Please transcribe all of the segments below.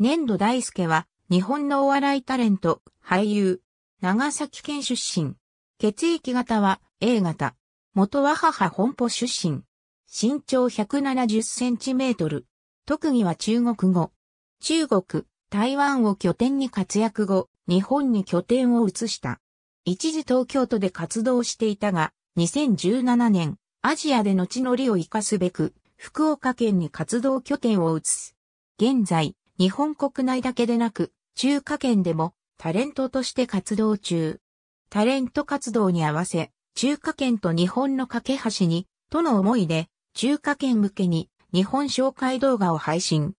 粘土大輔は、日本のお笑いタレント、俳優、長崎県出身。血液型は A 型。元は母本舗出身。身長170センチメートル。特技は中国語。中国、台湾を拠点に活躍後、日本に拠点を移した。一時東京都で活動していたが、2017年、アジアでの地の利を生かすべく、福岡県に活動拠点を移す。現在、日本国内だけでなく、中華圏でもタレントとして活動中。タレント活動に合わせ、中華圏と日本の架け橋に、との思いで、中華圏向けに日本紹介動画を配信。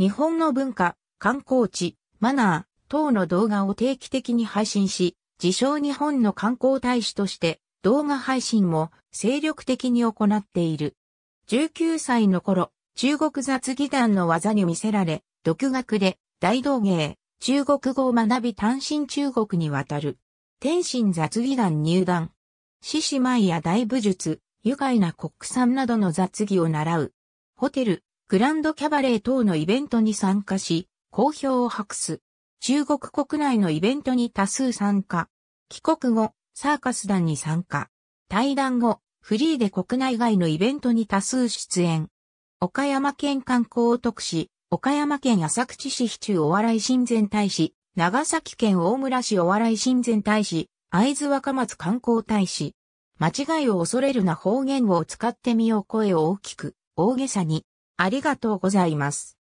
日本の文化、観光地、マナー等の動画を定期的に配信し、自称日本の観光大使として動画配信も精力的に行っている。19歳の頃、中国雑技団の技に見せられ、独学で大道芸、中国語を学び単身中国に渡る。天津雑技団入団。獅子舞や大武術、愉快な国産などの雑技を習う。ホテル、グランドキャバレー等のイベントに参加し、好評を博す。中国国内のイベントに多数参加。帰国後、サーカス団に参加。対談後、フリーで国内外のイベントに多数出演。岡山県観光特使、岡山県浅口市市中お笑い親善大使、長崎県大村市お笑い親善大使、会津若松観光大使。間違いを恐れるな方言を使ってみよう声を大きく、大げさに。ありがとうございます。